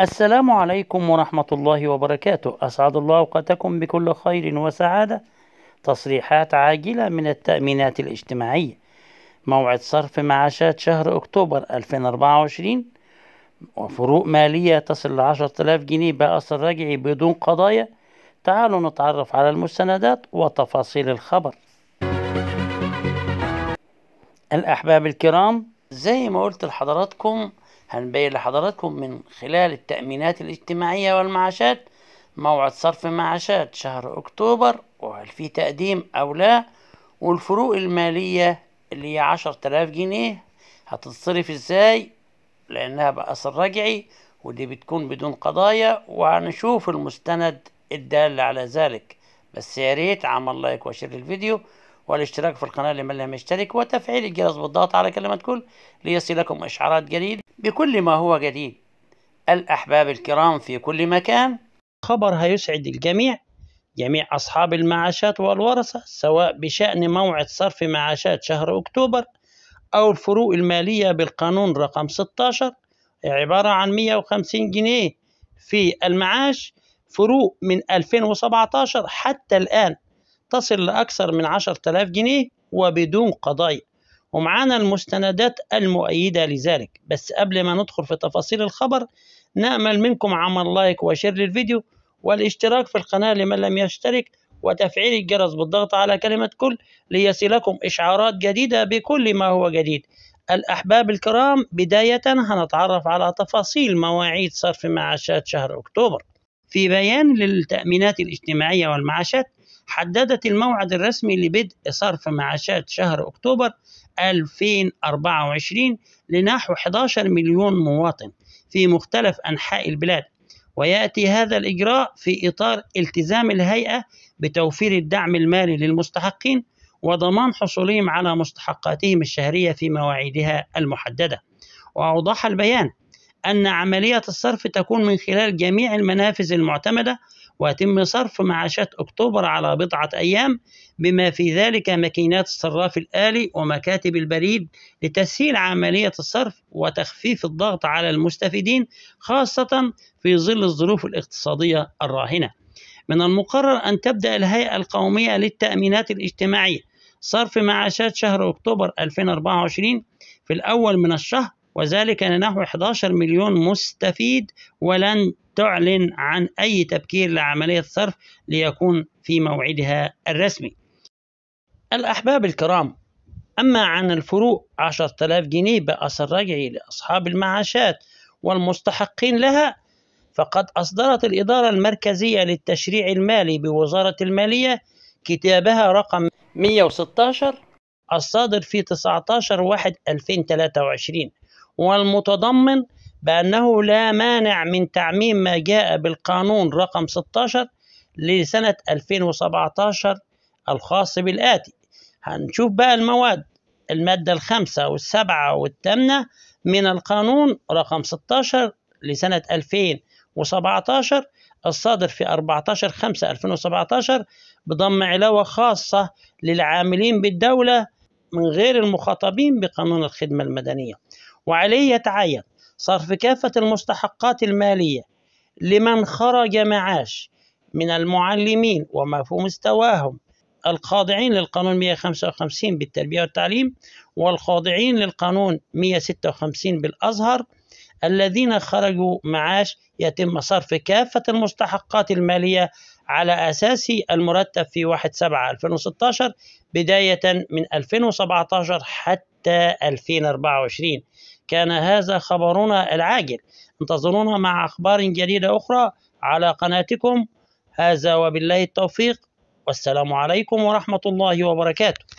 السلام عليكم ورحمة الله وبركاته أسعد الله أوقاتكم بكل خير وسعادة تصريحات عاجلة من التأمينات الاجتماعية موعد صرف معاشات شهر أكتوبر 2024 وفروق مالية تصل لعشرة آلاف جنيه بأصل رجعي بدون قضايا تعالوا نتعرف على المستندات وتفاصيل الخبر الأحباب الكرام زي ما قلت لحضراتكم هنبين لحضراتكم من خلال التأمينات الاجتماعية والمعاشات موعد صرف معاشات شهر أكتوبر وهل في تقديم أو لا والفروق المالية اللي هي عشر تلاف جنيه هتتصرف ازاي لأنها بأثر رجعي ودي بتكون بدون قضايا وهنشوف المستند الدال على ذلك بس يا ريت عمل لايك وشير للفيديو والاشتراك في القناة لمن لم يشترك وتفعيل الجرس بالضغط على كلمة كل ليصلكم إشعارات جديدة بكل ما هو جديد الأحباب الكرام في كل مكان خبر هيسعد الجميع جميع أصحاب المعاشات والورثة سواء بشأن موعد صرف معاشات شهر أكتوبر أو الفروق المالية بالقانون رقم 16 عبارة عن 150 جنيه في المعاش فروق من 2017 حتى الآن تصل لأكثر من 10000 جنيه وبدون قضايا ومعانا المستندات المؤيدة لذلك بس قبل ما ندخل في تفاصيل الخبر نأمل منكم عمل لايك وشير للفيديو والاشتراك في القناة لمن لم يشترك وتفعيل الجرس بالضغط على كلمة كل ليصلكم إشعارات جديدة بكل ما هو جديد الأحباب الكرام بداية هنتعرف على تفاصيل مواعيد صرف معاشات شهر أكتوبر في بيان للتأمينات الاجتماعية والمعاشات حددت الموعد الرسمي لبدء صرف معاشات شهر أكتوبر 2024 لنحو 11 مليون مواطن في مختلف أنحاء البلاد ويأتي هذا الإجراء في إطار التزام الهيئة بتوفير الدعم المالي للمستحقين وضمان حصولهم على مستحقاتهم الشهرية في مواعيدها المحددة وأوضح البيان أن عملية الصرف تكون من خلال جميع المنافذ المعتمدة ويتم صرف معاشات أكتوبر على بضعة أيام بما في ذلك ماكينات الصراف الآلي ومكاتب البريد لتسهيل عملية الصرف وتخفيف الضغط على المستفيدين خاصة في ظل الظروف الاقتصادية الراهنة. من المقرر أن تبدأ الهيئة القومية للتأمينات الاجتماعية صرف معاشات شهر أكتوبر 2024 في الأول من الشهر وذلك نحو 11 مليون مستفيد ولن تعلن عن أي تبكير لعملية الصرف ليكون في موعدها الرسمي الأحباب الكرام أما عن الفروق 10000 جنيه بأثر رجعي لأصحاب المعاشات والمستحقين لها فقد أصدرت الإدارة المركزية للتشريع المالي بوزارة المالية كتابها رقم 116 الصادر في 19 1 2023 والمتضمن بأنه لا مانع من تعميم ما جاء بالقانون رقم 16 لسنة 2017 الخاص بالآتي هنشوف بقى المواد المادة الخامسة والسبعة والثامنة من القانون رقم 16 لسنة 2017 الصادر في 14 5 2017 بضم علاوة خاصة للعاملين بالدولة من غير المخاطبين بقانون الخدمة المدنية وعليه يتعين صرف كافة المستحقات المالية لمن خرج معاش من المعلمين وما في مستواهم الخاضعين للقانون 155 بالتربية والتعليم والخاضعين للقانون 156 بالأزهر الذين خرجوا معاش يتم صرف كافة المستحقات المالية على أساس المرتب في 1/7/2016 بداية من 2017 حتى 2024 كان هذا خبرنا العاجل انتظرونا مع أخبار جديدة أخرى على قناتكم هذا وبالله التوفيق والسلام عليكم ورحمة الله وبركاته